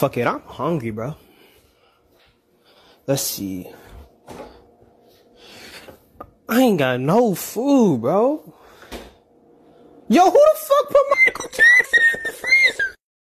Fuck it, I'm hungry, bro. Let's see. I ain't got no food, bro. Yo, who the fuck put my